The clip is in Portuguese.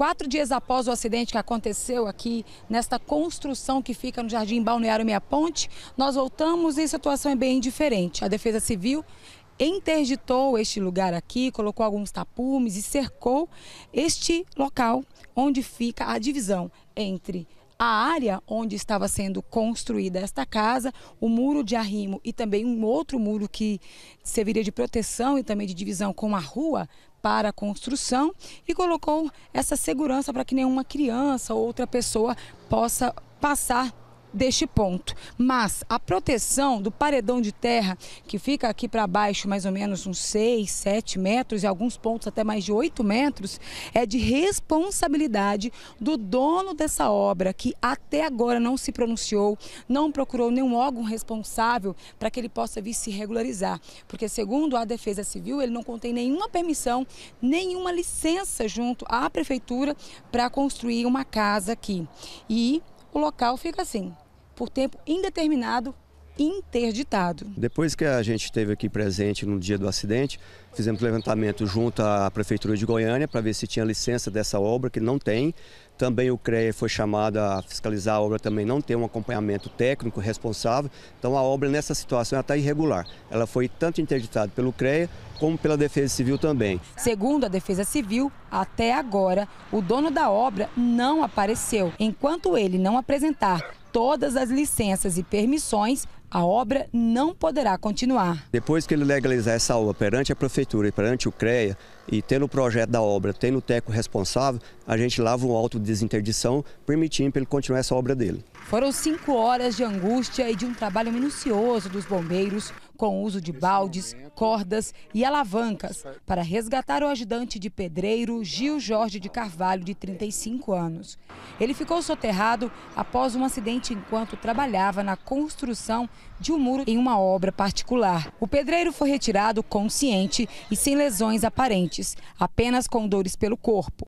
Quatro dias após o acidente que aconteceu aqui, nesta construção que fica no Jardim Balneário Meia Ponte, nós voltamos e a situação é bem diferente. A Defesa Civil interditou este lugar aqui, colocou alguns tapumes e cercou este local onde fica a divisão entre a área onde estava sendo construída esta casa, o muro de arrimo e também um outro muro que serviria de proteção e também de divisão com a rua para a construção e colocou essa segurança para que nenhuma criança ou outra pessoa possa passar deste ponto. Mas a proteção do paredão de terra, que fica aqui para baixo mais ou menos uns 6, 7 metros, e alguns pontos até mais de 8 metros, é de responsabilidade do dono dessa obra, que até agora não se pronunciou, não procurou nenhum órgão responsável para que ele possa vir se regularizar. Porque, segundo a Defesa Civil, ele não contém nenhuma permissão, nenhuma licença junto à Prefeitura para construir uma casa aqui. E o local fica assim, por tempo indeterminado, interditado. Depois que a gente esteve aqui presente no dia do acidente, fizemos levantamento junto à Prefeitura de Goiânia para ver se tinha licença dessa obra, que não tem. Também o CREA foi chamado a fiscalizar a obra, também não tem um acompanhamento técnico responsável. Então a obra nessa situação está irregular. Ela foi tanto interditada pelo CREA como pela Defesa Civil também. Segundo a Defesa Civil, até agora o dono da obra não apareceu. Enquanto ele não apresentar todas as licenças e permissões, a obra não poderá continuar. Depois que ele legalizar essa obra perante a prefeitura e perante o CREA, e tendo o projeto da obra, tendo o técnico responsável, a gente lava um auto de desinterdição, permitindo para ele continuar essa obra dele. Foram cinco horas de angústia e de um trabalho minucioso dos bombeiros com o uso de baldes, cordas e alavancas para resgatar o ajudante de pedreiro Gil Jorge de Carvalho, de 35 anos. Ele ficou soterrado após um acidente enquanto trabalhava na construção de um muro em uma obra particular. O pedreiro foi retirado consciente e sem lesões aparentes, apenas com dores pelo corpo.